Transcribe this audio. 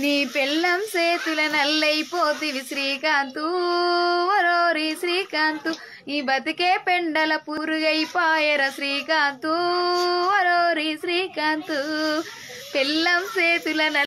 నీ పెళ్ళం సేతుల నల్లైపోతివి శ్రీకాంతు వరోరి శ్రీకాంతు ఈ బతికే పెండల పురుగైపాయర శ్రీకాంతు వరోరి శ్రీకాంతు పెళ్ళం సేతుల